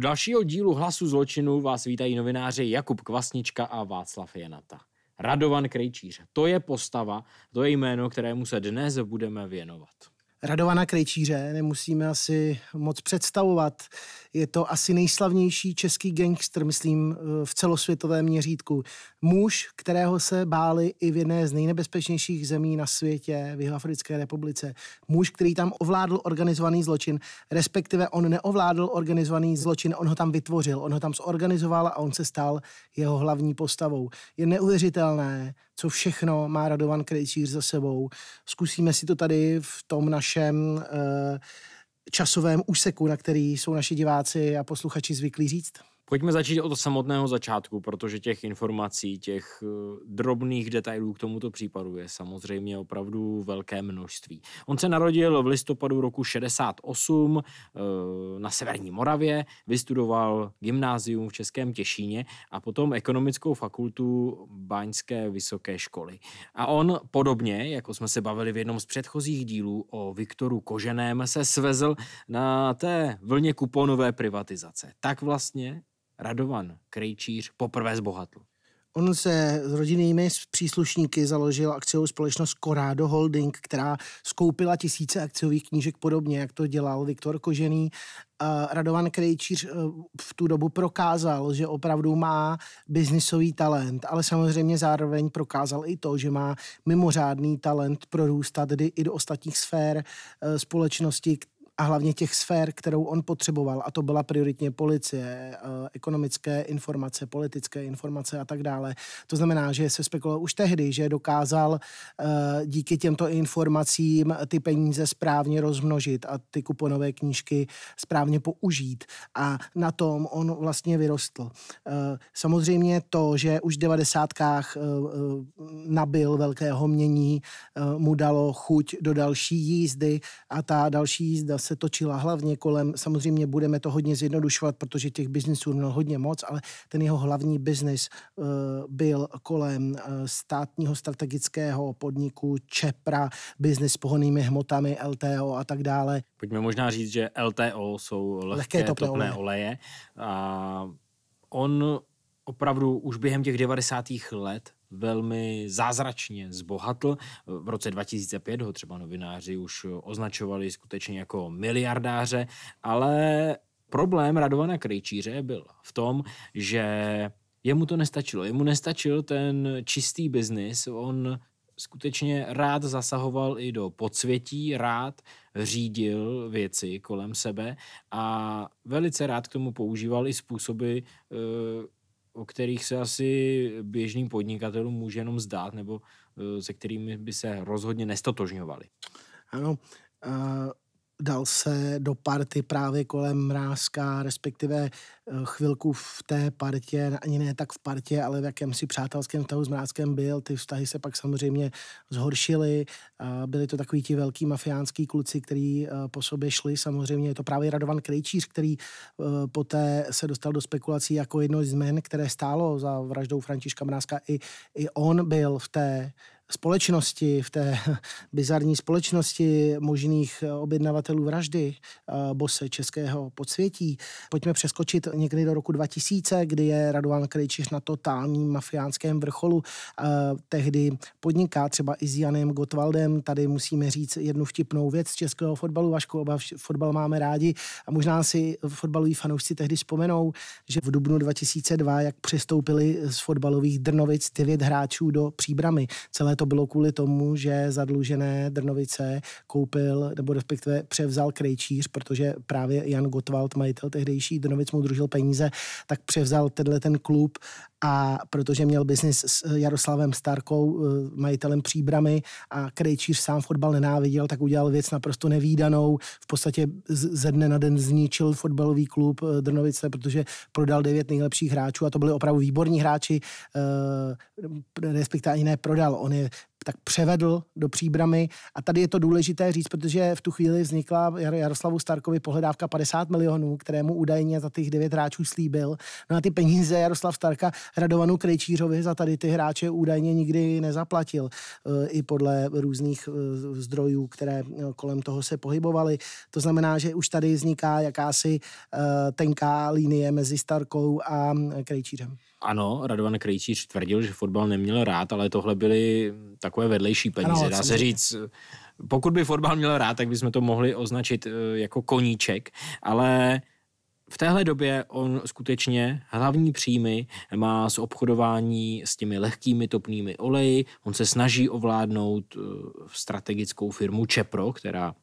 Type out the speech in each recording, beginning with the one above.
U dalšího dílu Hlasu zločinu vás vítají novináři Jakub Kvasnička a Václav Jenata. Radovan Krejčíř, to je postava, to je jméno, kterému se dnes budeme věnovat. Radovana Krejčíře nemusíme asi moc představovat. Je to asi nejslavnější český gangster, myslím, eh, v celosvětovém měřítku. Muž, kterého se báli i v jedné z nejnebezpečnějších zemí na světě, v Jihoafrické republice. Muž, který tam ovládl organizovaný zločin, respektive on neovládl organizovaný zločin, on ho tam vytvořil, on ho tam zorganizoval a on se stal jeho hlavní postavou. Je neuvěřitelné, co všechno má Radovan Krejčíř za sebou. Zkusíme si to tady v tom našem uh, časovém úseku, na který jsou naši diváci a posluchači zvyklí říct? Pojďme začít od samotného začátku, protože těch informací, těch eh, drobných detailů k tomuto případu je samozřejmě opravdu velké množství. On se narodil v listopadu roku 68 eh, na Severní Moravě, vystudoval gymnázium v Českém Těšíně a potom ekonomickou fakultu Báňské vysoké školy. A on podobně, jako jsme se bavili v jednom z předchozích dílů o Viktoru Koženém, se svezl na té vlně kuponové privatizace. Tak vlastně Radovan Krejčíř poprvé zbohatl. On se s rodinnými příslušníky založil akciovou společnost Corrado Holding, která skoupila tisíce akciových knížek podobně, jak to dělal Viktor Kožený. Radovan Krejčíř eh, v tu dobu prokázal, že opravdu má biznisový talent, ale samozřejmě zároveň prokázal i to, že má mimořádný talent prorůstat i do ostatních sfér eh, společnosti, a hlavně těch sfér, kterou on potřeboval, a to byla prioritně policie, eh, ekonomické informace, politické informace a tak dále. To znamená, že se spekulovalo už tehdy, že dokázal eh, díky těmto informacím eh, ty peníze správně rozmnožit a ty kuponové knížky správně použít. A na tom on vlastně vyrostl. Samozřejmě to, že už v devadesátkách nabil velkého mění, mu dalo chuť do další jízdy a ta další jízda se se točila hlavně kolem, samozřejmě budeme to hodně zjednodušovat, protože těch biznisů měl hodně moc, ale ten jeho hlavní biznis eh, byl kolem eh, státního strategického podniku Čepra, biznis s pohonými hmotami, LTO a tak dále. Pojďme možná říct, že LTO jsou lehké, lehké topné, topné oleje. oleje. A on opravdu už během těch 90. let velmi zázračně zbohatl. V roce 2005 ho třeba novináři už označovali skutečně jako miliardáře, ale problém Radovana Krejčíře byl v tom, že jemu to nestačilo. Jemu nestačil ten čistý biznis, on skutečně rád zasahoval i do podsvětí, rád řídil věci kolem sebe a velice rád k tomu používal i způsoby, eh, o kterých se asi běžným podnikatelům může jenom zdát, nebo eh, se kterými by se rozhodně nestotožňovali. Ano, uh dal se do party právě kolem Mrázka, respektive eh, chvilku v té partě, ani ne tak v partě, ale v jakémsi přátelském vztahu s Mrázkem byl. Ty vztahy se pak samozřejmě zhoršily. Byli to takový ti velký mafiánský kluci, který eh, po sobě šli. Samozřejmě je to právě Radovan Krejčíř, který eh, poté se dostal do spekulací jako jedno z men, které stálo za vraždou Františka Mrázka. I, i on byl v té společnosti, v té bizarní společnosti možných objednavatelů vraždy eh, bose českého podsvětí. Pojďme přeskočit někdy do roku 2000, kdy je Radovan Krejčiš na totálním mafiánském vrcholu. Eh, tehdy podniká třeba i s Janem Gotwaldem. Tady musíme říct jednu vtipnou věc z českého fotbalu. Vašku, oba fotbal máme rádi a možná si fotbaloví fanoušci tehdy vzpomenou, že v dubnu 2002, jak přestoupili z fotbalových Drnovic devět hráčů do Příbramy. Celé to bylo kvůli tomu, že zadlužené Drnovice koupil, nebo respektive převzal Krejčíř, protože právě Jan Gottwald, majitel tehdejší Drnovic, mu družil peníze, tak převzal tenhle ten klub a protože měl biznis s eh, Jaroslavem Starkou, eh, majitelem příbramy a Krejčíř sám fotbal nenáviděl, tak udělal věc naprosto nevýdanou. V podstatě ze dne na den zničil fotbalový klub eh, Drnovice, protože prodal devět nejlepších hráčů a to byli opravdu výborní hráči, respektive ani prodal. On je tak převedl do příbramy. A tady je to důležité říct, protože v tu chvíli vznikla Jaroslavu Starkovi pohledávka 50 milionů, kterému údajně za těch devět hráčů slíbil. No a ty peníze Jaroslav Starka Radovanu Krejčířovi za tady ty hráče údajně nikdy nezaplatil. E, I podle různých e, zdrojů, které e, kolem toho se pohybovaly. To znamená, že už tady vzniká jakási tenká linie mezi Starkou a Krejčířem ano, Radovan Krejčíř tvrdil, že fotbal neměl rád, ale tohle byly takové vedlejší peníze. Ano, Dá se říct, pokud by fotbal měl rád, tak bychom to mohli označit eh, jako koníček, ale v téhle době on skutečně hlavní příjmy má z obchodování s těmi lehkými topnými oleji. On se snaží ovládnout eh, strategickou firmu Čepro, která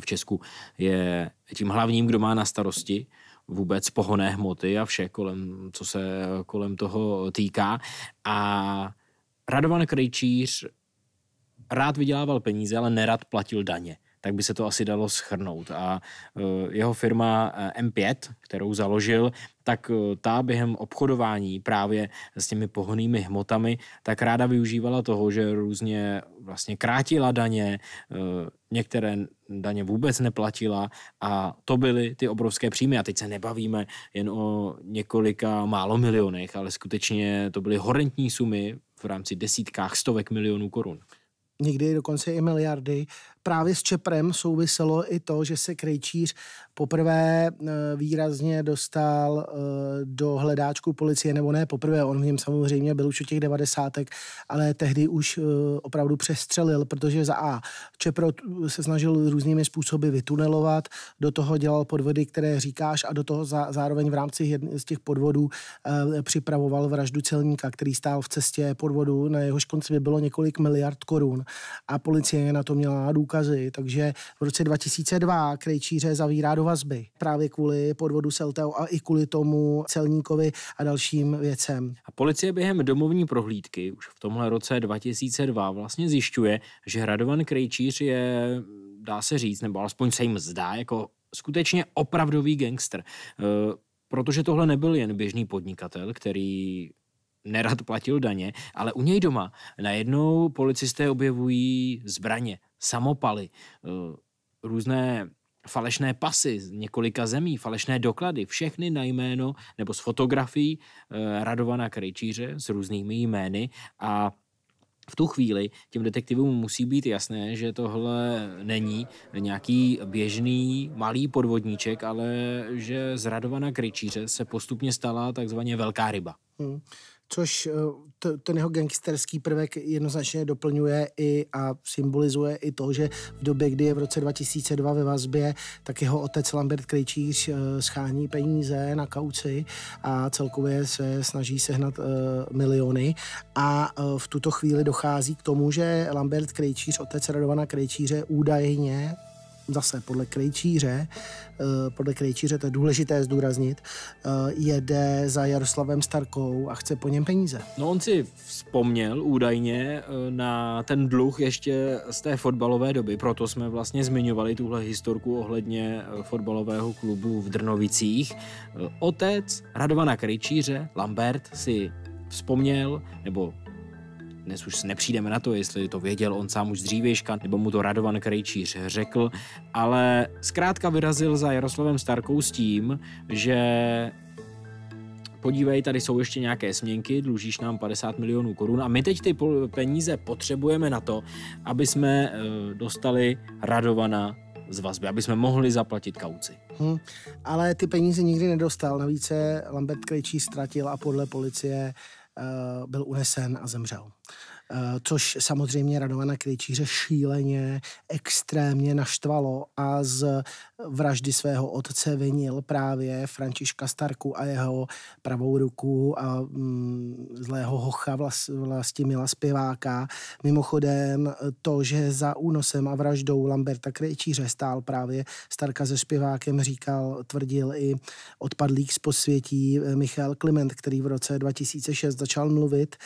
v Česku je tím hlavním, kdo má na starosti vůbec pohoné hmoty a vše kolem, co se kolem toho týká. A Radovan Krejčíř rád vydělával peníze, ale nerad platil daně tak by se to asi dalo schrnout. A e, jeho firma e, M5, kterou založil, tak e, ta během obchodování právě s těmi pohonými hmotami tak ráda využívala toho, že různě vlastně krátila daně, některé daně vůbec neplatila a to byly ty obrovské příjmy. A teď se nebavíme jen o několika málo milionech, ale skutečně to byly horentní sumy v rámci desítkách, stovek milionů korun někdy dokonce i miliardy právě s Čeprem souviselo i to, že se Krejčíř Poprvé eh, výrazně dostal eh, do hledáčku policie, nebo ne poprvé, on v něm samozřejmě byl už u těch devadesátek, ale tehdy už eh, opravdu přestřelil, protože za A. Čepro se snažil různými způsoby vytunelovat, do toho dělal podvody, které říkáš, a do toho za, zároveň v rámci z těch podvodů připravoval vraždu celníka, který stál v cestě podvodu, na jehož konci by bylo několik miliard korun a policie na to měla důkazy, takže v roce 2002 Krejčíře zavírá do vazby právě kvůli podvodu Selteo a i kvůli tomu celníkovi a dalším věcem. A policie během domovní prohlídky už v tomhle roce 2002 vlastně zjišťuje, že Radovan Krejčíř je, dá se říct, nebo alespoň se jim zdá, jako skutečně opravdový gangster. Eh, protože tohle nebyl jen běžný podnikatel, který nerad platil daně, ale u něj doma najednou policisté objevují zbraně, samopaly, eh, různé falešné pasy z několika zemí, falešné doklady, všechny na jméno nebo s fotografií eh, Radovana Krejčíře s různými jmény a v tu chvíli těm detektivům musí být jasné, že tohle není nějaký běžný malý podvodníček, ale že z Radovana Krejčíře se postupně stala takzvaně velká ryba. Hmm což eh, ten jeho gangsterský prvek jednoznačně doplňuje i a symbolizuje i to, že v době, kdy je v roce 2002 ve vazbě, tak jeho otec Lambert Krejčíř eh, schání peníze na kauci a celkově se snaží sehnat eh, miliony a v tuto chvíli dochází k tomu, že Lambert Krejčíř, otec Radovana Krejčíře údajně zase podle Krejčíře, eh, podle Krejčíře, to je důležité zdůraznit, eh, jede za Jaroslavem Starkou a chce po něm peníze. No on si vzpomněl údajně eh, na ten dluh ještě z té fotbalové doby, proto jsme vlastně zmiňovali tuhle historku ohledně fotbalového klubu v Drnovicích. Otec Radovana Krejčíře, Lambert, si vzpomněl, nebo dnes už nepřijdeme na to, jestli to věděl on sám už dřívěžka, nebo mu to Radovan Krejčíř řekl, ale zkrátka vyrazil za Jaroslavem Starkou s tím, že podívej, tady jsou ještě nějaké směnky, dlužíš nám 50 milionů korun a my teď ty peníze potřebujeme na to, aby jsme eh, dostali Radovana z vazby, aby jsme mohli zaplatit kauci. Hm, ale ty peníze nikdy nedostal, navíc se Lambert Krejčí ztratil a podle policie Eh, byl unesen a zemřel. Eh, což samozřejmě Radovana Krejčíře šíleně, extrémně naštvalo a z vraždy svého otce vinil právě Františka Starku a jeho pravou ruku a mm, zlého hocha vlast, Mila Zpěváka. Mimochodem to, že za únosem a vraždou Lamberta Krejčíře stál právě Starka se Zpěvákem, říkal, tvrdil i odpadlík z posvětí eh, Michal Kliment, který v roce 2006 začal mluvit.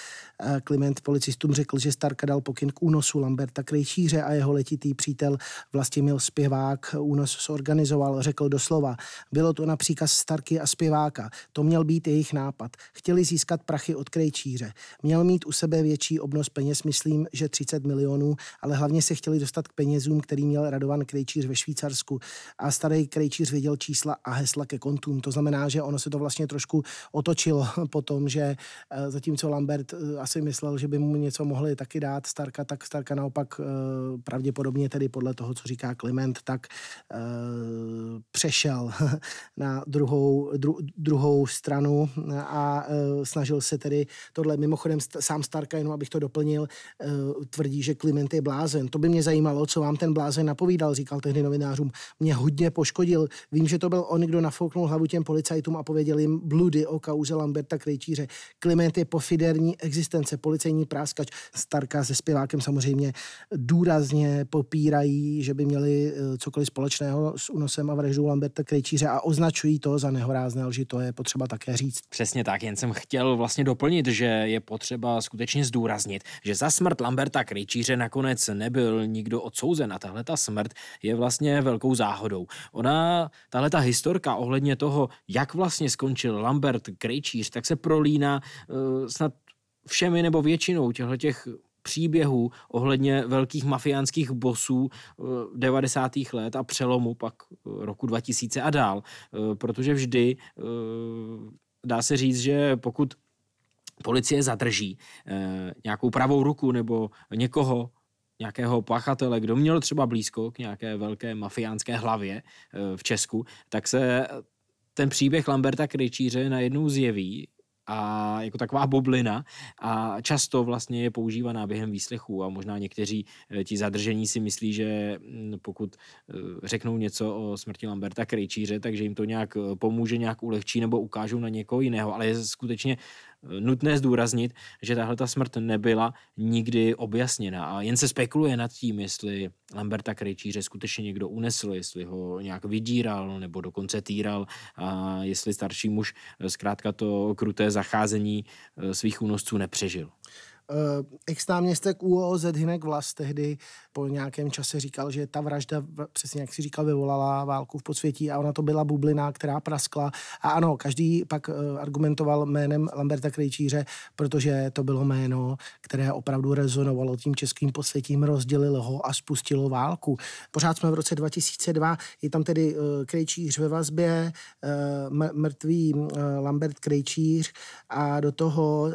Eh, Kliment policistům řekl, že Starka dal pokyn k únosu Lamberta Krejčíře a jeho letitý přítel Vlastimil Zpěvák únos zorganizoval, řekl doslova. Bylo to na příkaz Starky a Zpěváka. To měl být jejich nápad. Chtěli získat prachy od Krejčíře. Měl mít u sebe větší obnos peněz, myslím, že 30 milionů, ale hlavně se chtěli dostat k penězům, který měl Radovan Krejčíř ve Švýcarsku. A starý Krejčíř věděl čísla a hesla ke kontům. To znamená, že ono se to vlastně trošku otočilo po tom, že eh, zatímco Lambert eh, asi myslel, že by mu něco co mohli taky dát Starka, tak Starka naopak eh, pravděpodobně tedy podle toho, co říká Kliment, tak eh, přešel na druhou, dru, druhou stranu a eh, snažil se tedy tohle. Mimochodem sám Starka, jenom abych to doplnil, tvrdí, že Kliment je blázen. To by mě zajímalo, co vám ten blázen napovídal, říkal tehdy novinářům. Mě hodně poškodil. Vím, že to byl on, kdo nafouknul hlavu těm policajtům a pověděl jim bludy o kauze Lamberta Krejčíře. Kliment je pofiderní existence, policejní práskač. Starka se zpěvákem samozřejmě důrazně popírají, že by měli eh, cokoliv společného s unosem a vraždou Lamberta Krejčíře a označují to za nehorázné lži, to je potřeba také říct. Přesně tak, jen jsem chtěl vlastně doplnit, že je potřeba skutečně zdůraznit, že za smrt Lamberta Krejčíře nakonec nebyl nikdo odsouzen a tahle ta smrt je vlastně velkou záhodou. Ona, tahle ta historka ohledně toho, jak vlastně skončil Lambert Krejčíř, tak se prolíná eh, snad všemi nebo většinou těchto těch příběhů ohledně velkých mafiánských bosů 90. Eh, let a přelomu pak eh, roku 2000 a dál. Eh, protože vždy dá se říct, že pokud policie zadrží nějakou pravou ruku nebo někoho, nějakého pachatele, kdo měl třeba blízko k nějaké velké mafiánské hlavě v Česku, tak se ten příběh Lamberta Kryčíře najednou zjeví a jako taková bublina a často vlastně je používaná během výslechu a možná někteří eh, ti zadržení si myslí, že mm, pokud eh, řeknou něco o smrti Lamberta Krejčíře, takže jim to nějak eh, pomůže, nějak ulehčí nebo ukážou na někoho jiného, ale je skutečně nutné zdůraznit, že tahle ta smrt nebyla nikdy objasněna a jen se spekuluje nad tím, jestli Lamberta Krejčíře skutečně někdo unesl, jestli ho nějak vydíral nebo dokonce týral a jestli starší muž zkrátka to kruté zacházení eh, svých únosců nepřežil. Eh, ex náměstek UOZ Hinek Vlas tehdy po nějakém čase říkal, že ta vražda, přesně jak si říkal, vyvolala válku v podsvětí a ona to byla bublina, která praskla. A ano, každý pak eh, argumentoval jménem Lamberta Krejčíře, protože to bylo jméno, které opravdu rezonovalo tím českým podsvětím, rozdělilo ho a spustilo válku. Pořád jsme v roce 2002, je tam tedy eh, Krejčíř ve vazbě, mrtvý Lambert Krejčíř a do toho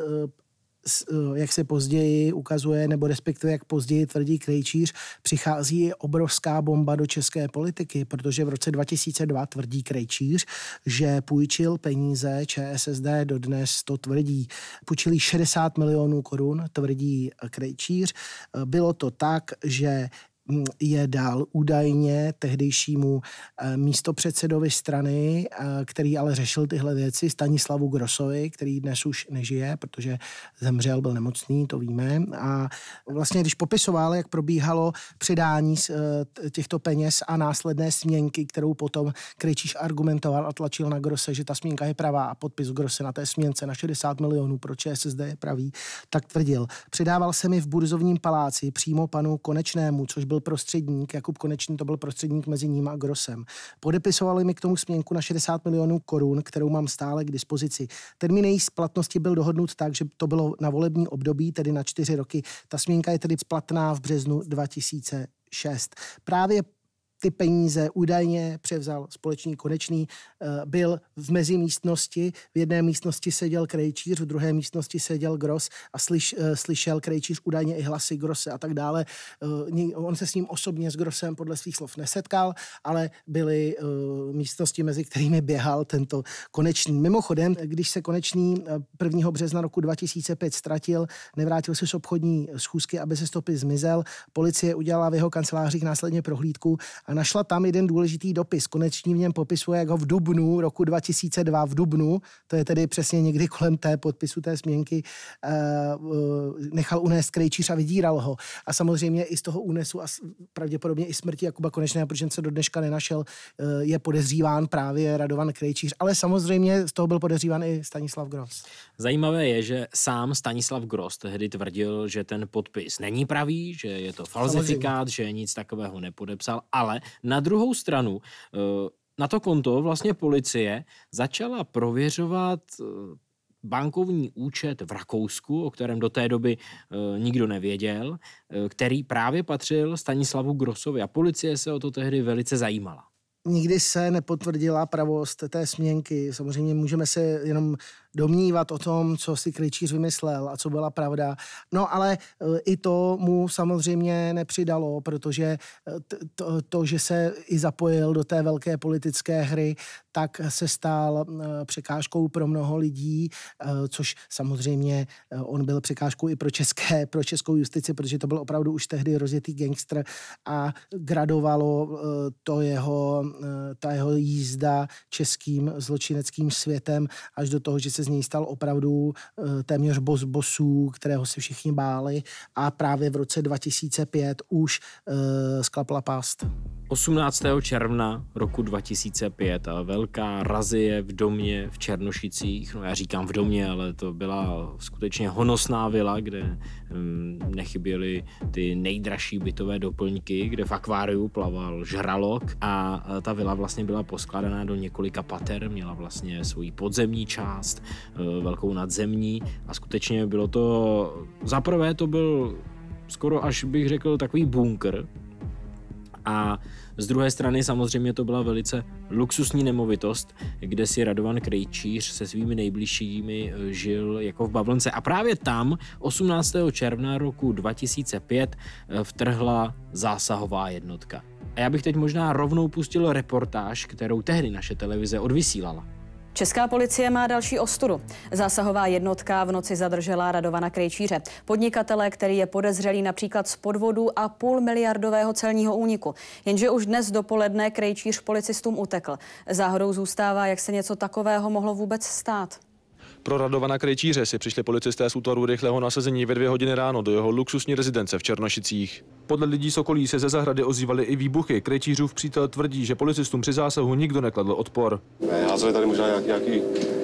Eh, jak se později ukazuje, nebo respektive jak později tvrdí Krejčíř, přichází obrovská bomba do české politiky, protože v roce 2002 tvrdí Krejčíř, že půjčil peníze ČSSD, dodnes to tvrdí. Půjčili 60 milionů korun, tvrdí Krejčíř. Eh, bylo to tak, že Mm, je dal údajně tehdejšímu eh, místopředsedovi strany, eh, který ale řešil tyhle věci, Stanislavu Grosovi, který dnes už nežije, protože zemřel, byl nemocný, to víme. A vlastně, když popisoval, jak probíhalo předání eh, těchto peněz a následné směnky, kterou potom Krejčíš argumentoval a tlačil na Grose, že ta směnka je pravá a podpis Grose na té směnce na 60 milionů proč ČSSD je pravý, tak tvrdil. Předával se mi v burzovním paláci přímo panu Konečnému, což byl byl prostředník, Jakub Konečný to byl prostředník mezi ním a Grosem. Podepisovali mi k tomu směnku na 60 milionů korun, kterou mám stále k dispozici. Termín její splatnosti byl dohodnut tak, že to bylo na volební období, tedy na čtyři roky. Ta směnka je tedy splatná v březnu 2000 6. Právě ty peníze údajně převzal společný konečný, eh, byl v mezi místnosti, v jedné místnosti seděl Krejčíř, v druhé místnosti seděl Gross a slyš, eh, slyšel Krejčíř údajně i hlasy Grosse a tak dále. Eh, on se s ním osobně s Grossem podle svých slov nesetkal, ale byly místnosti, mezi kterými běhal tento konečný. Mimochodem, když se konečný 1. března roku 2005 ztratil, nevrátil se z obchodní schůzky, aby se stopy zmizel, policie udělala v jeho kancelářích následně prohlídku a našla tam jeden důležitý dopis. Konečně v něm popisuje, jak ho v Dubnu roku 2002 v Dubnu, to je tedy přesně někdy kolem té podpisu té směnky, eh, eh, nechal unést Krejčíř a vydíral ho. A samozřejmě i z toho únesu a pravděpodobně i smrti Jakuba Konečného, protože se do dneška nenašel, eh, je podezříván právě Radovan Krejčíř. Ale samozřejmě z toho byl podezříván i Stanislav Gross. Zajímavé je, že sám Stanislav Gross tehdy tvrdil, že ten podpis není pravý, že je to falzifikát, samozřejmě. že nic takového nepodepsal, ale na druhou stranu, eh, na to konto vlastně policie začala prověřovat eh, bankovní účet v Rakousku, o kterém do té doby e, nikdo nevěděl, e, který právě patřil Stanislavu Grosovi a policie se o to tehdy velice zajímala. Nikdy se nepotvrdila pravost té směnky. Samozřejmě můžeme se jenom domnívat o tom, co si Krejčíř vymyslel a co byla pravda. No ale eh, i to mu samozřejmě nepřidalo, protože eh, to, to že se i zapojil do té velké politické hry, tak se stál eh, překážkou pro mnoho lidí, což samozřejmě on byl překážkou i pro, české, pro českou justici, protože to byl opravdu už tehdy rozjetý gangster a gradovalo to jeho, ta jeho jízda českým zločineckým světem až do toho, že se z něj stal opravdu eh, téměř boss bosů, kterého se všichni báli a právě v roce 2005 už eh, sklapla pást. 18. června roku 2005 a velká razie v domě v Černošicích, no já říkám v domě, ale to byla skutečně honosná vila, kde mm, nechyběly ty nejdražší bytové doplňky, kde v akváriu plaval žralok a ta vila vlastně byla poskládaná do několika pater, měla vlastně svoji podzemní část, e, velkou nadzemní a skutečně bylo to, zaprvé to byl skoro až bych řekl takový bunkr, a z druhé strany samozřejmě to byla velice luxusní nemovitost, kde si Radovan Krejčíř se svými nejbližšími e, žil jako v bavlnce. A právě tam 18. června roku 2005 e, vtrhla zásahová jednotka. A já bych teď možná rovnou pustil reportáž, kterou tehdy naše televize odvysílala. Česká policie má další ostudu. Zásahová jednotka v noci zadržela Radovana Krejčíře, podnikatele, který je podezřelý například z podvodu a půl miliardového celního úniku. Jenže už dnes dopoledne Krejčíř policistům utekl. Záhodou zůstává, jak se něco takového mohlo vůbec stát. Pro Radovana Krejčíře si přišli policisté z útvaru rychlého nasazení ve dvě hodiny ráno do jeho luxusní rezidence v Černošicích. Podle lidí Sokolí se ze zahrady ozývaly i výbuchy. Krejčířův přítel tvrdí, že policistům při zásahu nikdo nekladl odpor. Ne, házeli tady možná nějaký,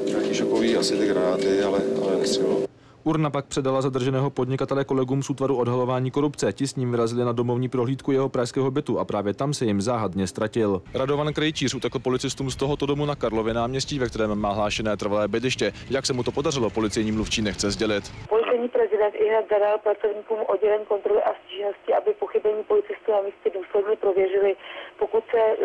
nějaký šokový asi ty granáty, ale, ale nestřelilo. Urna pak předala zadrženého podnikatele kolegům z útvaru odhalování korupce. Ti s ním vyrazili na domovní prohlídku jeho pražského bytu a právě tam se jim záhadně ztratil. Radovan Krejčíř utekl policistům z tohoto domu na Karlově náměstí, ve kterém má hlášené trvalé bydliště. Jak se mu to podařilo, policejní mluvčí nechce sdělit. Policejní prezident i hned zadal pracovníkům oddělen kontroly a stížnosti, aby pochybení policistů na místě důsledně prověřili. Pokud se e,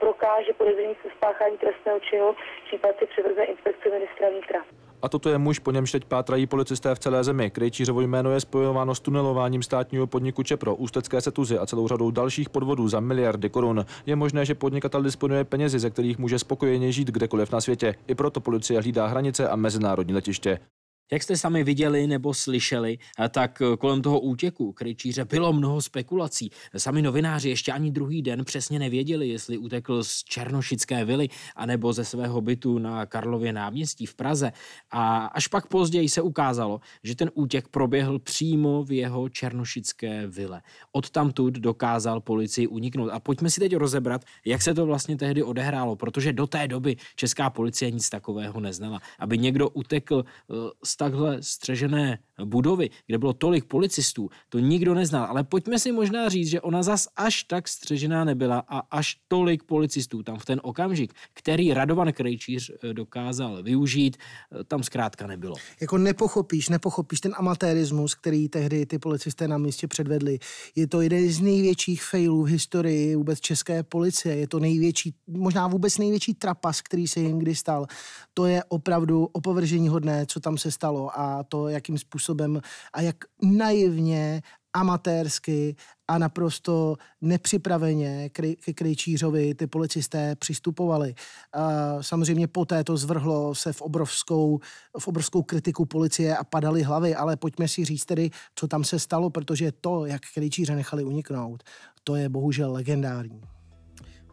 prokáže podezření se spáchání trestného činu, případ si inspekce ministra vnitra. A toto je muž, po němž teď pátrají policisté v celé zemi. Krejčířovo jméno je spojováno s tunelováním státního podniku Čepro, Ústecké setuzy a celou řadou dalších podvodů za miliardy korun. Je možné, že podnikatel disponuje penězi, ze kterých může spokojeně žít kdekoliv na světě. I proto policie hlídá hranice a mezinárodní letiště. Jak jste sami viděli nebo slyšeli, eh, tak eh, kolem toho útěku Krejčíře bylo mnoho spekulací. Sami novináři ještě ani druhý den přesně nevěděli, jestli utekl z Černošické vily anebo ze svého bytu na Karlově náměstí v Praze. A až pak později se ukázalo, že ten útěk proběhl přímo v jeho Černošické vile. Odtamtud dokázal policii uniknout. A pojďme si teď rozebrat, jak se to vlastně tehdy odehrálo, protože do té doby česká policie nic takového neznala. Aby někdo utekl eh, z takhle střežené budovy, kde bylo tolik policistů, to nikdo neznal. Ale pojďme si možná říct, že ona zas až tak střežená nebyla a až tolik policistů tam v ten okamžik, který Radovan Krejčíř eh, dokázal využít, eh, tam zkrátka nebylo. Jako nepochopíš, nepochopíš ten amatérismus, který tehdy ty policisté na místě předvedli. Je to jeden z největších failů v historii vůbec české policie. Je to největší, možná vůbec největší trapas, který se jim kdy stal. To je opravdu opovržení hodné, co tam se stalo a to, jakým způsobem způsobem a jak naivně amatérsky a naprosto nepřipraveně ke Krejčířovi ty policisté přistupovali. Samozřejmě poté to zvrhlo se v obrovskou, v obrovskou kritiku policie a padaly hlavy, ale pojďme si říct tedy, co tam se stalo, protože to, jak Krejčíře nechali uniknout, to je bohužel legendární.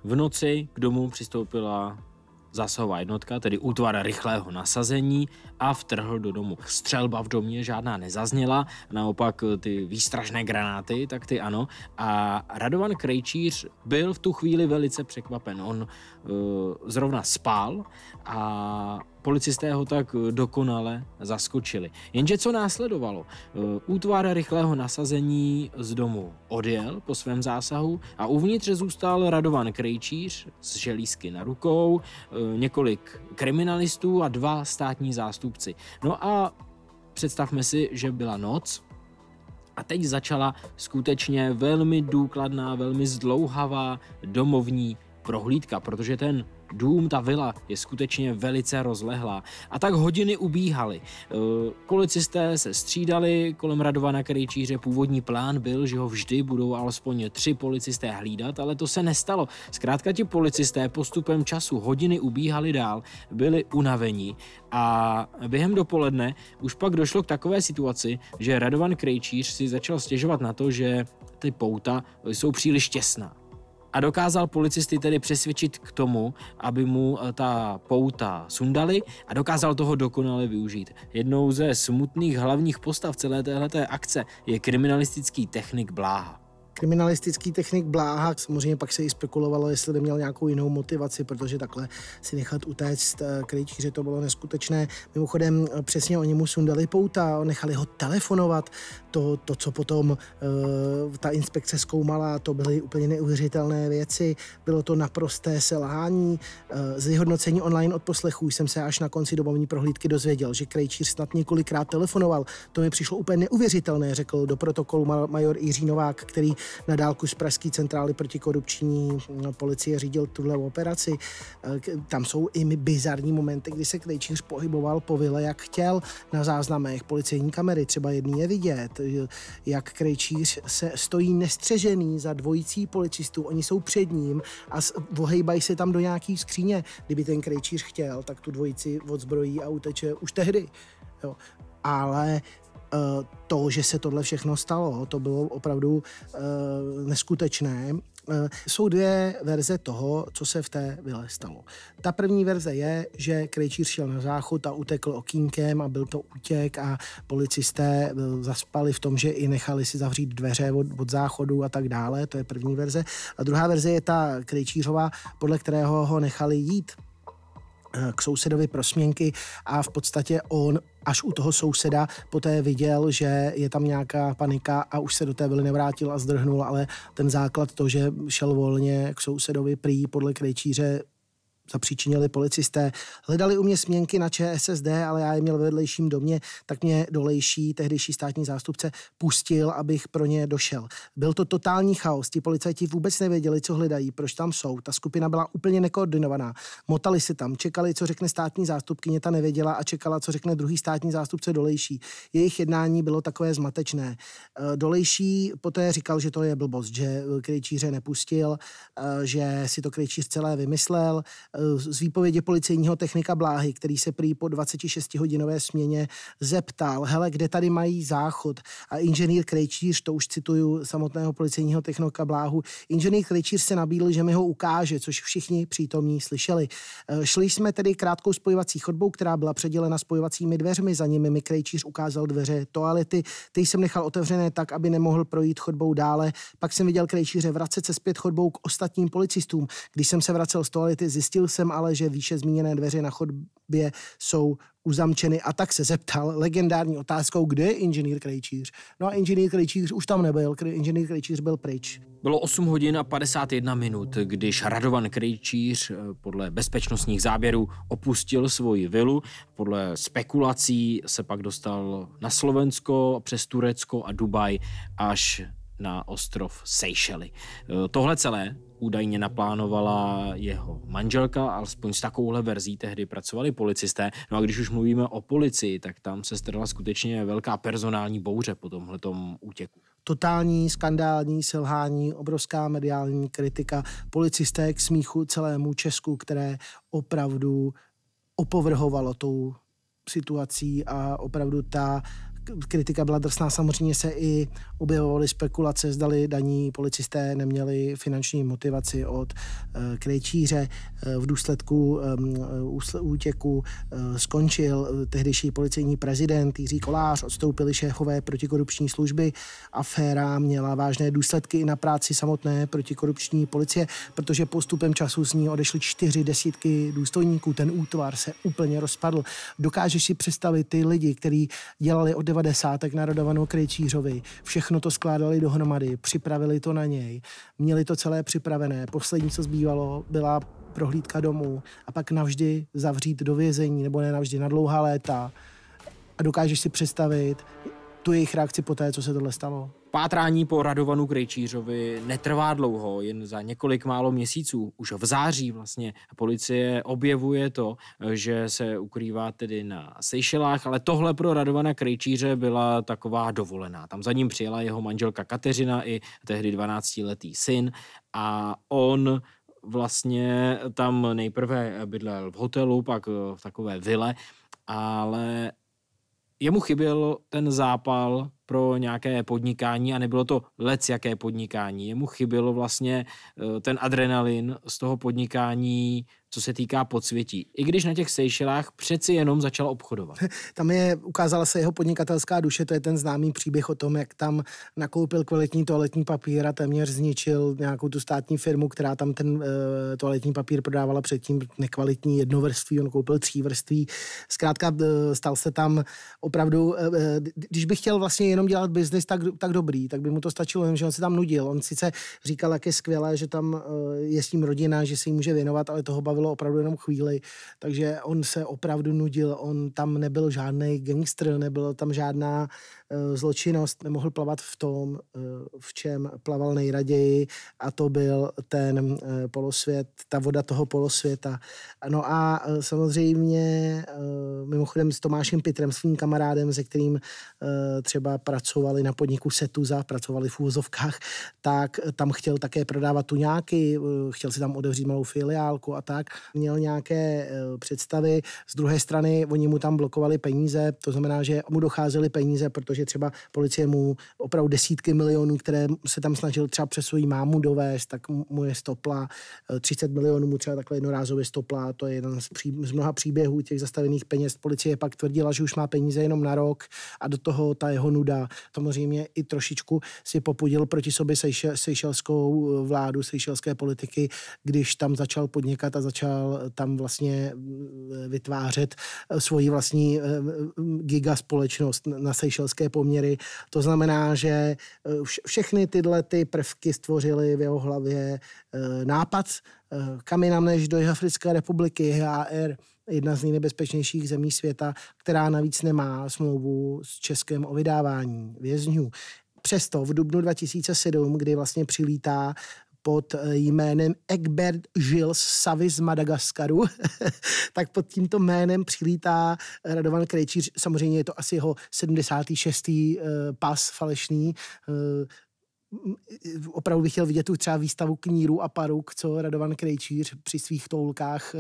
V noci k domu přistoupila Zásahová jednotka, tedy útvar rychlého nasazení a vtrhl do domu. Střelba v domě žádná nezazněla, naopak ty výstražné granáty, tak ty ano. A Radovan Krejčíř byl v tu chvíli velice překvapen. On uh, zrovna spal a policisté ho tak eh, dokonale zaskočili. Jenže co následovalo? Eh, útvar rychlého nasazení z domu odjel po svém zásahu a uvnitř zůstal Radovan Krejčíř s želízky na rukou, eh, několik kriminalistů a dva státní zástupci. No a představme si, že byla noc, a teď začala skutečně velmi důkladná, velmi zdlouhavá domovní prohlídka, protože ten dům, ta vila je skutečně velice rozlehlá. A tak hodiny ubíhaly. E, policisté se střídali kolem Radova na Krejčíře. Původní plán byl, že ho vždy budou alespoň tři policisté hlídat, ale to se nestalo. Zkrátka ti policisté postupem času hodiny ubíhali dál, byli unavení a během dopoledne už pak došlo k takové situaci, že Radovan Krejčíř si začal stěžovat na to, že ty pouta jsou příliš těsná a dokázal policisty tedy přesvědčit k tomu, aby mu eh, ta pouta sundali a dokázal toho dokonale využít. Jednou ze smutných hlavních postav celé této akce je kriminalistický technik Bláha kriminalistický technik Bláha, samozřejmě pak se i spekulovalo, jestli měl nějakou jinou motivaci, protože takhle si nechat utéct eh, krejčíře, to bylo neskutečné. Mimochodem eh, přesně oni mu sundali pouta, nechali ho telefonovat, to, to co potom uh, ta inspekce zkoumala, to byly úplně neuvěřitelné věci. Bylo to naprosté selhání. Uh, eh, z vyhodnocení online od poslechů jsem se až na konci domovní prohlídky dozvěděl, že Krejčíř snad několikrát telefonoval. To mi přišlo úplně neuvěřitelné, řekl do protokolu major Jiří Novák, který na dálku z Pražské centrály protikorupční hm, policie řídil tuhle operaci. Uh, tam jsou i bizarní momenty, kdy se Krejčíř pohyboval po vile, jak chtěl, na záznamech policejní kamery, třeba jedný je vidět. Eh, jak krejčíř se stojí nestřežený za dvojicí policistů. Oni jsou před ním a vohejbají se tam do nějaký skříně. Kdyby ten krejčíř chtěl, tak tu dvojici odzbrojí a uteče už tehdy. Jo. Ale eh, to, že se tohle všechno stalo, to bylo opravdu uh, neskutečné Eh, jsou dvě verze toho, co se v té vile stalo. Ta první verze je, že Krejčíř šel na záchod a utekl okýnkem a byl to útěk a policisté eh, zaspali v tom, že i nechali si zavřít dveře od, od záchodu a tak dále. To je první verze. A druhá verze je ta Krejčířová, podle kterého ho nechali jít Eh, k sousedovi prosměnky a v podstatě on až u toho souseda poté viděl, že je tam nějaká panika a už se do té vily nevrátil a zdrhnul, ale ten základ to, že šel volně k sousedovi prý podle krejčíře zapříčinili policisté. Hledali u mě směnky na ČSSD, ale já je měl ve vedlejším domě, tak mě dolejší tehdejší státní zástupce pustil, abych pro ně došel. Byl to totální chaos, ti policajti vůbec nevěděli, co hledají, proč tam jsou. Ta skupina byla úplně nekoordinovaná. Motali se tam, čekali, co řekne státní zástupkyně, ta nevěděla a čekala, co řekne druhý státní zástupce dolejší. Jejich jednání bylo takové zmatečné. Eh, dolejší poté říkal, že to je blbost, že eh, krejčíře nepustil, eh, že si to krejčíř celé vymyslel, z výpovědi policejního technika Bláhy, který se prý po 26-hodinové směně zeptal, hele, kde tady mají záchod? A inženýr Krejčíř, to už cituju samotného policejního technika Bláhu, inženýr Krejčíř se nabídl, že mi ho ukáže, což všichni přítomní slyšeli. Eh, šli jsme tedy krátkou spojovací chodbou, která byla předělena spojovacími dveřmi, za nimi mi Krejčíř ukázal dveře toalety, ty jsem nechal otevřené tak, aby nemohl projít chodbou dále. Pak jsem viděl Krejčíře vracet se zpět chodbou k ostatním policistům. Když jsem se vracel z toalety, zjistil jsem ale, že výše zmíněné dveře na chodbě jsou uzamčeny a tak se zeptal legendární otázkou, kde je inženýr Krejčíř. No a inženýr Krejčíř už tam nebyl, inženýr Krejčíř byl pryč. Bylo 8 hodin a 51 minut, když Radovan Krejčíř eh, podle bezpečnostních záběrů opustil svoji vilu. Podle spekulací se pak dostal na Slovensko, přes Turecko a Dubaj až na ostrov Seychely. E, tohle celé údajně naplánovala jeho manželka, alespoň s takovouhle verzí tehdy pracovali policisté. No a když už mluvíme o policii, tak tam se strhla skutečně velká personální bouře po tomhletom útěku totální skandální selhání, obrovská mediální kritika, policisté k smíchu celému Česku, které opravdu opovrhovalo tou situací a opravdu ta kritika byla drsná, samozřejmě se i objevovaly spekulace, zdali daní policisté neměli finanční motivaci od eh, krejčíře. Eh, v důsledku ehm, eh, útěku skončil tehdejší policejní prezident Jiří Kolář, odstoupili šéfové protikorupční služby. Aféra měla vážné důsledky i na práci samotné protikorupční policie, protože postupem času z ní odešly čtyři desítky důstojníků. Ten útvar se úplně rozpadl. Dokážeš si představit ty lidi, kteří dělali od Karlova desátek narodovanou Krejčířovi. Všechno to skládali dohromady, připravili to na něj, měli to celé připravené. Poslední, co zbývalo, byla prohlídka domů a pak navždy zavřít do vězení, nebo ne navždy, na dlouhá léta. A dokážeš si představit, tu jejich reakci po té, co se tohle stalo? Pátrání po Radovanu Krejčířovi netrvá dlouho, jen za několik málo měsíců. Už v září vlastně policie objevuje to, že se ukrývá tedy na Sejšelách, ale tohle pro Radovana Krejčíře byla taková dovolená. Tam za ním přijela jeho manželka Kateřina i tehdy 12-letý syn a on vlastně tam nejprve bydlel v hotelu, pak v takové vile, ale jemu chyběl ten zápal pro nějaké podnikání a nebylo to lec jaké podnikání. Jemu chybělo vlastně eh, ten adrenalin z toho podnikání, co se týká podsvětí. I když na těch Seychelách přeci jenom začal obchodovat. Tam je, ukázala se jeho podnikatelská duše, to je ten známý příběh o tom, jak tam nakoupil kvalitní toaletní papír a téměř zničil nějakou tu státní firmu, která tam ten e, toaletní papír prodávala předtím nekvalitní jednovrství, on koupil vrství. Zkrátka e, stal se tam opravdu, e, když bych chtěl vlastně jenom jenom dělat biznis tak, tak dobrý, tak by mu to stačilo, jenom, že on se tam nudil. On sice říkal, jak je skvělé, že tam eh, je s ním rodina, že se jí může věnovat, ale toho bavilo opravdu jenom chvíli. Takže on se opravdu nudil, on tam nebyl žádný gangster, nebyl tam žádná eh, zločinnost, nemohl plavat v tom, eh, v čem plaval nejraději a to byl ten polosvět, ta voda toho polosvěta. No a samozřejmě mimochodem s Tomášem Pitrem, svým kamarádem, se kterým třeba pracovali na podniku Setuza, pracovali v úvozovkách, tak tam chtěl také prodávat tuňáky, eh, chtěl si tam odevřít malou filiálku a tak. Měl nějaké eh, představy. Z druhé strany oni mu tam blokovali peníze, to znamená, že mu docházely peníze, protože třeba policie mu opravdu desítky milionů, které se tam snažil třeba přes svou mámu dovést, tak mu je stopla. 30 eh, milionů mu třeba takhle jednorázově stopla, to je jeden z, pří, z mnoha příběhů těch zastavených peněz. Policie pak tvrdila, že už má peníze jenom na rok a do toho ta jeho nuda Buda. Samozřejmě i trošičku si popudil proti sobě sejšelskou eh, vládu, sejšelské politiky, když tam začal podnikat a začal tam vlastně eh, vytvářet eh, svoji vlastní giga společnost na sejšelské poměry. To znamená, že všechny tyhle ty prvky stvořily v jeho hlavě nápad, kam jinam než do Jihoafrické republiky, HR, jedna z nejnebezpečnějších zemí světa, která navíc nemá smlouvu s Českem o vydávání vězňů. Přesto v dubnu 2007, kdy vlastně přilítá pod jménem Egbert Gilles Savy z Madagaskaru, tak pod tímto jménem přilítá Radovan Krejčíř. Samozřejmě je to asi jeho 76. Eh, pas falešný. Eh, opravdu bych chtěl vidět tu třeba výstavu kníru a paruk, co Radovan Krejčíř při svých toulkách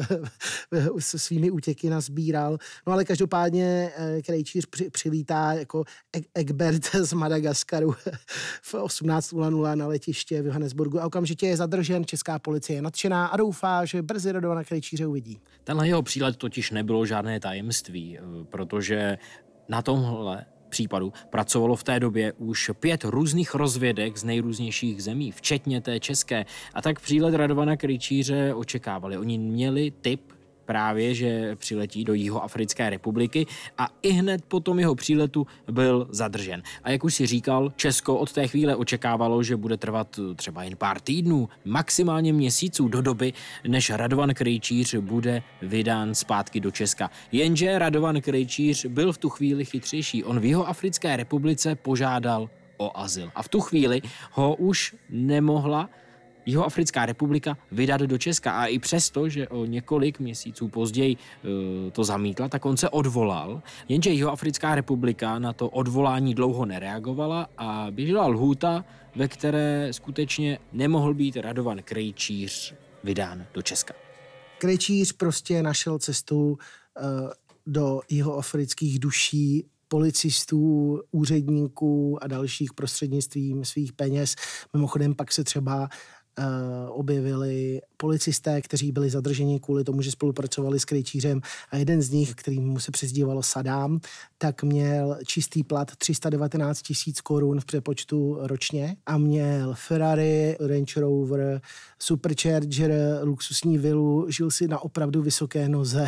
s svými útěky nazbíral. No ale každopádně eh, Krejčíř při, přilítá jako e-, Egbert z Madagaskaru v 18.00 na letiště v Johannesburgu a okamžitě je zadržen, česká policie je nadšená a doufá, že brzy radovan Krejčíře uvidí. Tenhle jeho přílet totiž nebylo žádné tajemství, eh, protože na tomhle případů pracovalo v té době už pět různých rozvědek z nejrůznějších zemí, včetně té české. A tak přílet Radovana Kryčíře očekávali. Oni měli typ právě, že přiletí do Jihoafrické republiky a i hned po tom jeho příletu byl zadržen. A jak už si říkal, Česko od té chvíle očekávalo, že bude trvat eh, třeba jen pár týdnů, maximálně měsíců do doby, než Radovan Krejčíř bude vydán zpátky do Česka. Jenže Radovan Krejčíř byl v tu chvíli chytřejší. On v Jihoafrické republice požádal o azyl. A v tu chvíli ho už nemohla Jihoafrická republika vydat do Česka. A i přesto, že o několik měsíců později e, to zamítla, tak on se odvolal. Jenže Jihoafrická republika na to odvolání dlouho nereagovala a běžela lhůta, ve které skutečně nemohl být Radovan Krejčíř vydán do Česka. Krejčíř prostě našel cestu e, do jihoafrických duší policistů, úředníků a dalších prostřednictvím svých peněz. Mimochodem pak se třeba Eh, objevili policisté, kteří byli zadrženi kvůli tomu, že spolupracovali s krejčířem a jeden z nich, který mu se přezdívalo Sadám, tak měl čistý plat 319 tisíc korun v přepočtu ročně a měl Ferrari, Range Rover, Supercharger, luxusní vilu, žil si na opravdu vysoké noze,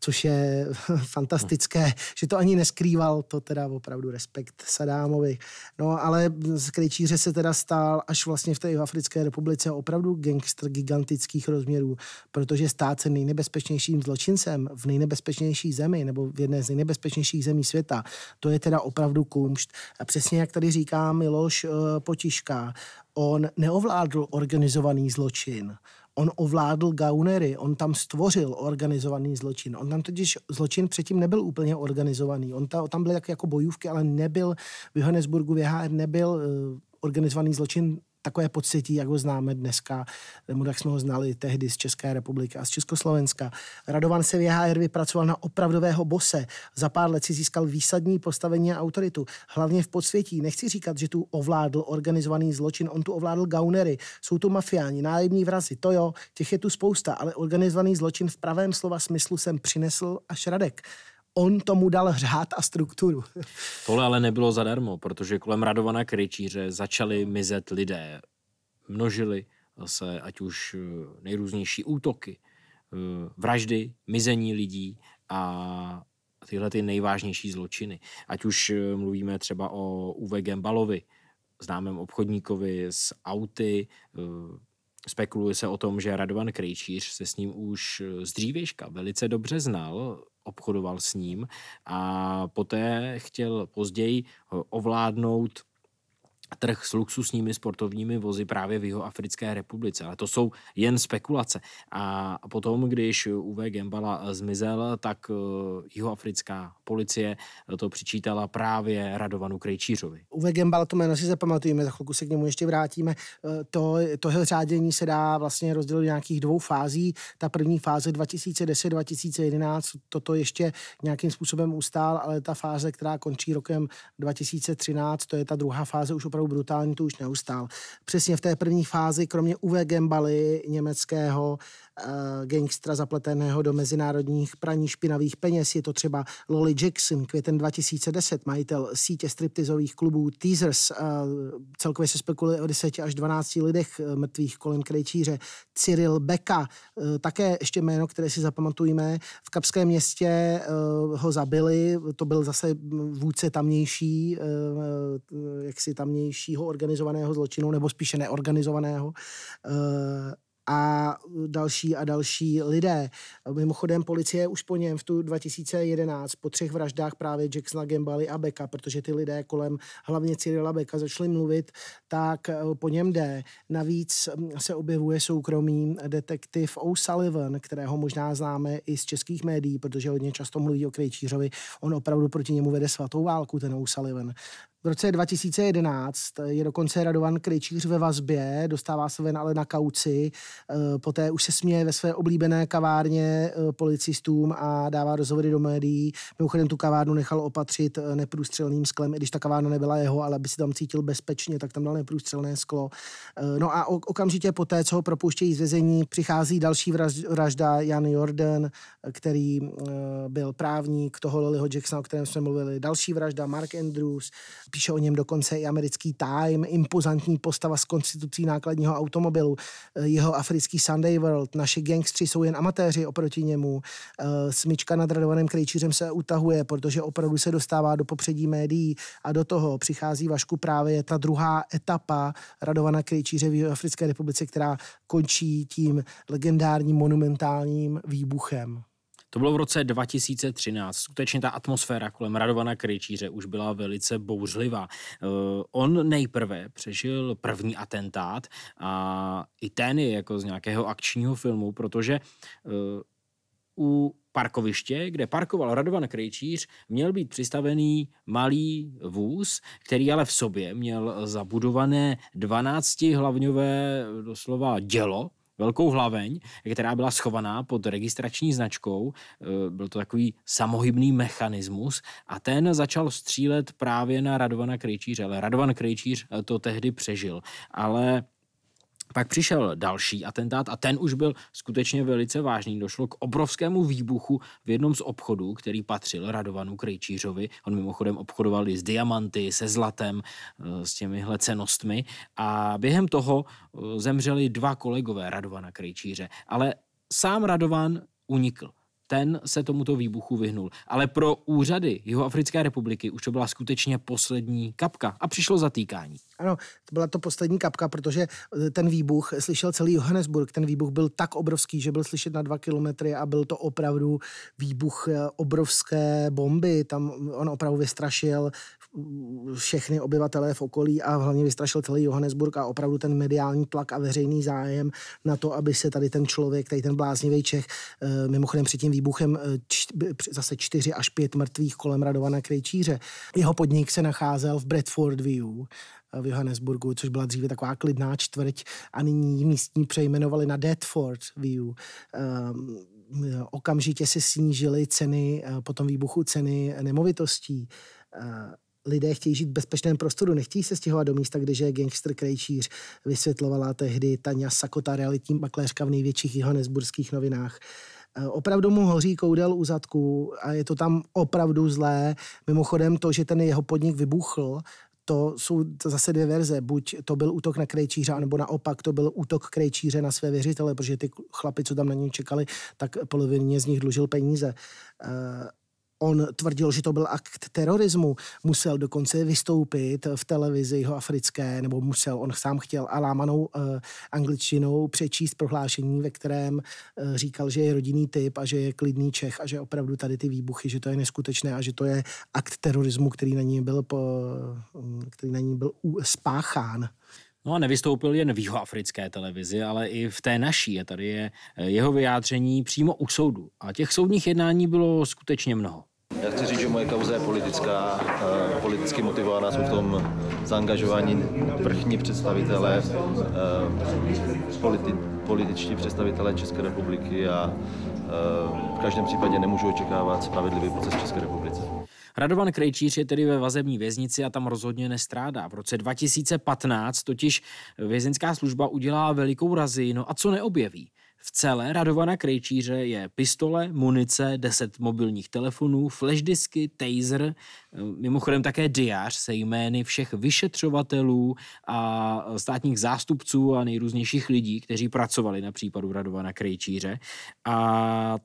což je fantastické, že to ani neskrýval, to teda opravdu respekt Sadámovi. No ale z krejčíře se teda stál až vlastně v té Africké republice organizace opravdu gangster gigantických rozměrů, protože stát se nejnebezpečnějším zločincem v nejnebezpečnější zemi nebo v jedné z nejnebezpečnějších zemí světa, to je teda opravdu kumšt. A přesně jak tady říká Miloš eh, Potiška, on neovládl organizovaný zločin. On ovládl gaunery, on tam stvořil organizovaný zločin. On tam totiž zločin předtím nebyl úplně organizovaný. On ta, tam byl jako bojůvky, ale nebyl v Johannesburgu, v nebyl uh, organizovaný zločin takové podsvětí, jak ho známe dneska, nebo jak jsme ho znali tehdy z České republiky a z Československa. Radovan se v JHR vypracoval na opravdového bose. Za pár let si získal výsadní postavení a autoritu, hlavně v podsvětí. Nechci říkat, že tu ovládl organizovaný zločin, on tu ovládl gaunery, jsou tu mafiáni, nájemní vrazi, to jo, těch je tu spousta, ale organizovaný zločin v pravém slova smyslu sem přinesl až Radek on tomu dal řád a strukturu. Tohle ale nebylo zadarmo, protože kolem Radovana Kryčíře začali mizet lidé. Množili se ať už eh, nejrůznější útoky, eh, vraždy, mizení lidí a tyhle ty nejvážnější zločiny. Ať už eh, mluvíme třeba o UV Gembalovi, známém obchodníkovi s auty, spekuluje se o tom, že Radovan Krejčíř se s ním už z dřívěžka velice dobře znal, obchodoval s ním a poté chtěl později ovládnout trh s luxusními sportovními vozy právě v jeho Africké republice. Ale to jsou jen spekulace. A potom, když UV Gembala zmizel, tak jeho africká policie to přičítala právě Radovanu Krejčířovi. UV Gembala to jméno si zapamatujeme, za chvilku se k němu ještě vrátíme. Eh, to, tohle řádění se dá vlastně rozdělit do nějakých dvou fází. Ta první fáze 2010-2011, toto ještě nějakým způsobem ustál, ale ta fáze, která končí rokem 2013, to je ta druhá fáze už opravdu opravdu brutální, to už neustál. Přesně v té první fázi, kromě Uwe Gembaly, německého Eh, gangstra zapleteného do mezinárodních praní špinavých peněz. Je to třeba Lolly Jackson, květen 2010, majitel sítě striptizových klubů Teasers. Eh, celkově se spekuluje o 10 až 12 lidech eh, mrtvých kolem krejčíře. Cyril Beka, také ještě jméno, které si zapamatujeme. V Kapském městě ho zabili, to byl zase vůdce tamnější, jaksi tamnějšího organizovaného zločinu, nebo spíše neorganizovaného a uh, další a další lidé. Mimochodem, policie už po něm v tu 2011 po třech vraždách právě Jacksona Gembali a Beka, protože ty lidé kolem hlavně Cyrila Beka začali mluvit, tak uh, po něm jde. Navíc um, se objevuje soukromý detektiv O'Sullivan, kterého možná známe i z českých médií, protože hodně často mluví o Krejčířovi. On opravdu proti němu vede svatou válku, ten O'Sullivan. V roce 2011 je dokonce Radovan Krejčíř ve vazbě, dostává se ven ale na kauci, eh, poté už se směje ve své oblíbené kavárně eh, policistům a dává rozhovory do médií. Mimochodem tu kavárnu nechal opatřit eh, neprůstřelným sklem, i když ta kavárna nebyla jeho, ale aby si tam cítil bezpečně, tak tam dal neprůstřelné sklo. No a okamžitě poté, co ho propouštějí z vězení, přichází další vražda Jan Jordan, který byl právník toho Lilyho Jacksona, o kterém jsme mluvili. Další vražda Mark Andrews, Píše o něm dokonce i americký Time, impozantní postava s konstitucí nákladního automobilu, eh, jeho africký Sunday World, naši gangstři jsou jen amatéři oproti němu, eh, smyčka nad radovaným krejčířem se utahuje, protože opravdu se dostává do popředí médií a do toho přichází Vašku právě ta druhá etapa radovaná krejčíře v Africké republice, která končí tím legendárním monumentálním výbuchem. To bylo v roce 2013. Skutečně ta atmosféra kolem Radovana Krejčíře už byla velice bouřlivá. Eh, on nejprve přežil první atentát a i ten je jako z nějakého akčního filmu, protože eh, u parkoviště, kde parkoval Radovan Krejčíř, měl být přistavený malý vůz, který ale v sobě měl zabudované 12 hlavňové doslova dělo, velkou hlaveň, která byla schovaná pod registrační značkou. Eh, byl to takový samohybný mechanismus a ten začal střílet právě na Radovana Krejčíře, ale Radovan Krejčíř eh, to tehdy přežil. Ale pak přišel další atentát a ten už byl skutečně velice vážný. Došlo k obrovskému výbuchu v jednom z obchodů, který patřil Radovanu Krejčířovi. On mimochodem obchodoval i s diamanty, se zlatem, eh, s těmihle cenostmi. A během toho eh, zemřeli dva kolegové Radovana Krejčíře. Ale sám Radovan unikl ten se tomuto výbuchu vyhnul. Ale pro úřady Jihoafrické republiky už to byla skutečně poslední kapka a přišlo zatýkání. Ano, to byla to poslední kapka, protože e, ten výbuch slyšel celý Johannesburg. Ten výbuch byl tak obrovský, že byl slyšet na dva kilometry a byl to opravdu výbuch e, obrovské bomby. Tam on opravdu vystrašil všechny obyvatelé v okolí a hlavně vystrašil celý Johannesburg a opravdu ten mediální tlak a veřejný zájem na to, aby se tady ten člověk, tady ten bláznivý Čech, eh, mimochodem před tím výbuchem eh, zase čtyři až pět mrtvých kolem Radovana Krejčíře. Jeho podnik se nacházel v Bradford View, eh, v Johannesburgu, což byla dříve taková klidná čtvrť a nyní místní přejmenovali na Deadford View. Um, okamžitě se snížily ceny, po tom výbuchu ceny nemovitostí. Uh, lidé chtějí žít v bezpečném prostoru, nechtějí se stěhovat do místa, kde gangster krejčíř, vysvětlovala tehdy Tania Sakota, realitní makléřka v největších johannesburských novinách. Eh, opravdu mu hoří koudel u zadku a je to tam opravdu zlé. Mimochodem to, že ten jeho podnik vybuchl, to jsou zase dvě verze. Buď to byl útok na krejčíře, nebo naopak to byl útok krejčíře na své věřitele, protože ty chlapi, co tam na něj čekali, tak polovině z nich dlužil peníze. Eh, On tvrdil, že to byl akt terorismu. Musel dokonce vystoupit v televizi jeho africké, nebo musel, on sám chtěl alámanou lámanou eh, angličtinou přečíst prohlášení, ve kterém uh, říkal, že je rodinný typ a že je klidný Čech a že opravdu tady ty výbuchy, že to je neskutečné a že to je akt terorismu, který na ní byl, po, mm, který na ní byl spáchán. No a nevystoupil jen v jihoafrické televizi, ale i v té naší. A tady je eh, jeho vyjádření přímo u soudu. A těch soudních jednání bylo skutečně mnoho. Já chci říct, že moje kauza je politická, eh, politicky motivovaná, jsou v tom zaangažování vrchní představitelé, eh, politi, političtí představitelé České republiky a eh, v každém případě nemůžu očekávat spravedlivý proces v České republice. Radovan Krejčíř je tedy ve vazební věznici a tam rozhodně nestrádá. V roce 2015 totiž vězeňská služba udělá velikou razy, no a co neobjeví? V celé Radovana Krejčíře je pistole, munice, 10 mobilních telefonů, flashdisky, taser, mimochodem také diář se jmény všech vyšetřovatelů a státních zástupců a nejrůznějších lidí, kteří pracovali na případu Radovana Krejčíře. A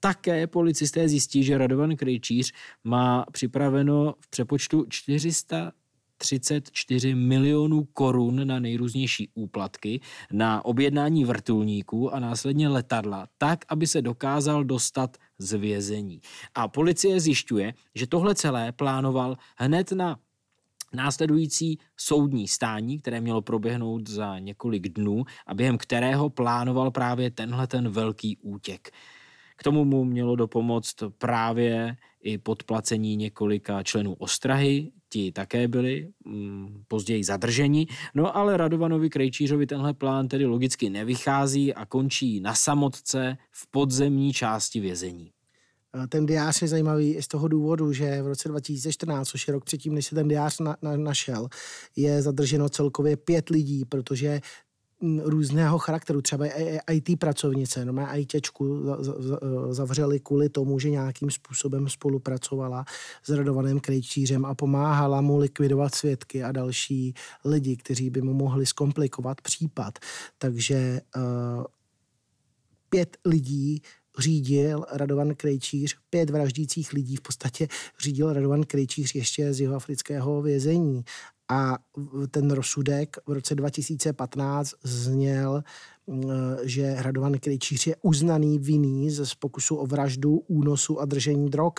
také policisté zjistí, že Radovan Krejčíř má připraveno v přepočtu 400 34 milionů korun na nejrůznější úplatky, na objednání vrtulníků a následně letadla, tak, aby se dokázal dostat z vězení. A policie zjišťuje, že tohle celé plánoval hned na následující soudní stání, které mělo proběhnout za několik dnů a během kterého plánoval právě tenhle ten velký útěk. K tomu mu mělo dopomoct právě i podplacení několika členů ostrahy, ti také byli mm, později zadrženi. No ale Radovanovi Krejčířovi tenhle plán tedy logicky nevychází a končí na samotce v podzemní části vězení. Ten diář je zajímavý i z toho důvodu, že v roce 2014, což je rok předtím, než se ten diář na, na, našel, je zadrženo celkově pět lidí, protože různého charakteru, třeba IT pracovnice, no má ITčku e, zavřeli kvůli tomu, že nějakým způsobem spolupracovala s radovaným krejčířem a pomáhala mu likvidovat svědky a další lidi, kteří by mu mohli zkomplikovat případ. Takže e, pět lidí řídil Radovan Krejčíř, pět vraždících lidí v podstatě řídil Radovan Krejčíř ještě z jeho afrického vězení a ten rozsudek v roce 2015 zněl, mm, eh, že Hradovan Krejčíř je uznaný vinný ze pokusu o vraždu, únosu a držení drog.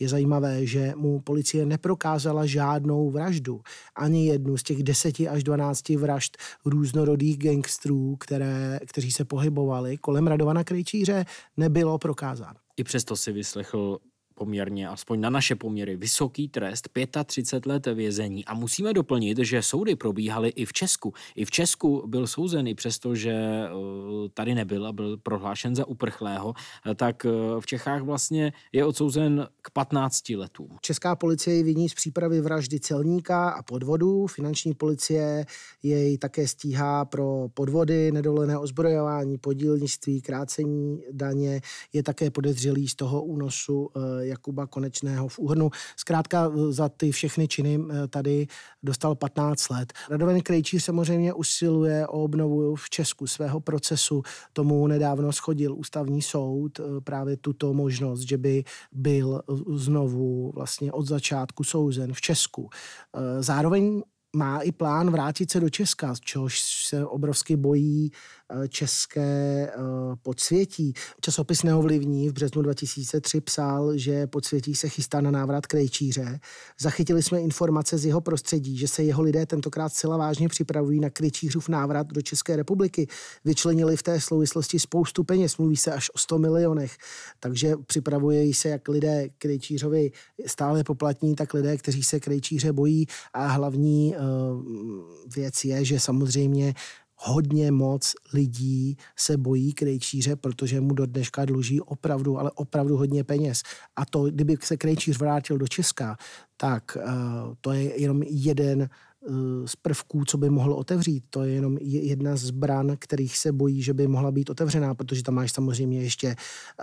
Je zajímavé, že mu policie neprokázala žádnou vraždu. Ani jednu z těch 10 až 12 vražd různorodých gangstrů, které, kteří se pohybovali kolem Radovana Krejčíře, nebylo prokázán. I přesto si vyslechl poměrně, aspoň na naše poměry, vysoký trest 35 let vězení. A musíme doplnit, že soudy probíhaly i v Česku. I v Česku byl souzený, i přesto, že eh, tady nebyl a byl prohlášen za uprchlého, eh, tak eh, v Čechách vlastně je odsouzen k 15 letům. Česká policie viní z přípravy vraždy celníka a podvodu. Finanční policie jej také stíhá pro podvody, nedovolené ozbrojování, podílnictví, krácení daně. Je také podezřelý z toho únosu Jakuba Konečného v Úhrnu. Zkrátka eh, za ty všechny činy eh, tady dostal 15 let. Radovan Krejčí samozřejmě usiluje o obnovu v Česku svého procesu. Tomu nedávno schodil ústavní soud eh, právě tuto možnost, že by byl znovu vlastně od začátku souzen v Česku. Zároveň má i plán vrátit se do Česka, čehož se obrovsky bojí Eh, české eh, podsvětí. Časopis Neovlivní v březnu 2003 psal, že podsvětí se chystá na návrat k Krejčíře. Zachytili jsme informace z jeho prostředí, že se jeho lidé tentokrát celá vážně připravují na Krejčířův návrat do České republiky. Vyčlenili v té souvislosti spoustu peněz, mluví se až o 100 milionech, takže připravují se jak lidé Krejčířovi stále poplatní, tak lidé, kteří se Krejčíře bojí a hlavní uh, věc je, že samozřejmě hodně moc lidí se bojí krejčíře, protože mu do dneška dluží opravdu, ale opravdu hodně peněz. A to, kdyby se krejčíř vrátil do Česka, tak uh, to je jenom jeden Eh, z prvků, co by mohlo otevřít. To je jenom jedna z bran, kterých se bojí, že by mohla být otevřená, protože tam máš samozřejmě ještě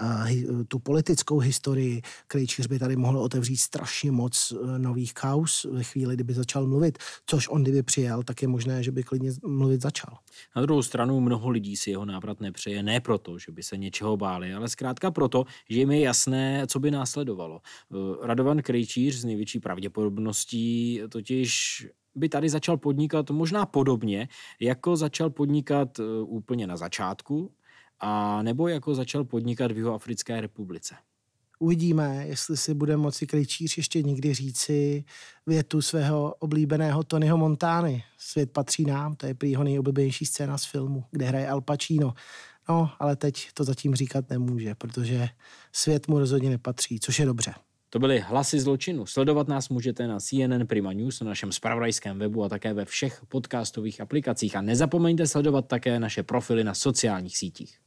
uh, tu politickou historii. Krejčíř by tady mohl otevřít strašně moc eh, nových kaus ve chvíli, kdyby začal mluvit, což on kdyby přijel, tak je možné, že by klidně mluvit začal. Na druhou stranu mnoho lidí si jeho návrat nepřeje, ne proto, že by se něčeho báli, ale zkrátka proto, že jim je jasné, co by následovalo. Radovan Krejčíř z největší pravděpodobností totiž by tady začal podnikat možná podobně, jako začal podnikat e, úplně na začátku, a nebo jako začal podnikat v Jihoafrické republice. Uvidíme, jestli si bude moci kličíř ještě někdy říci větu svého oblíbeného Tonyho Montány. Svět patří nám, to je prý jeho nejoblíbenější scéna z filmu, kde hraje Al Pacino. No, ale teď to zatím říkat nemůže, protože svět mu rozhodně nepatří, což je dobře. To byly hlasy zločinu. Sledovat nás můžete na CNN Prima News, na našem spravodajském webu a také ve všech podcastových aplikacích. A nezapomeňte sledovat také naše profily na sociálních sítích.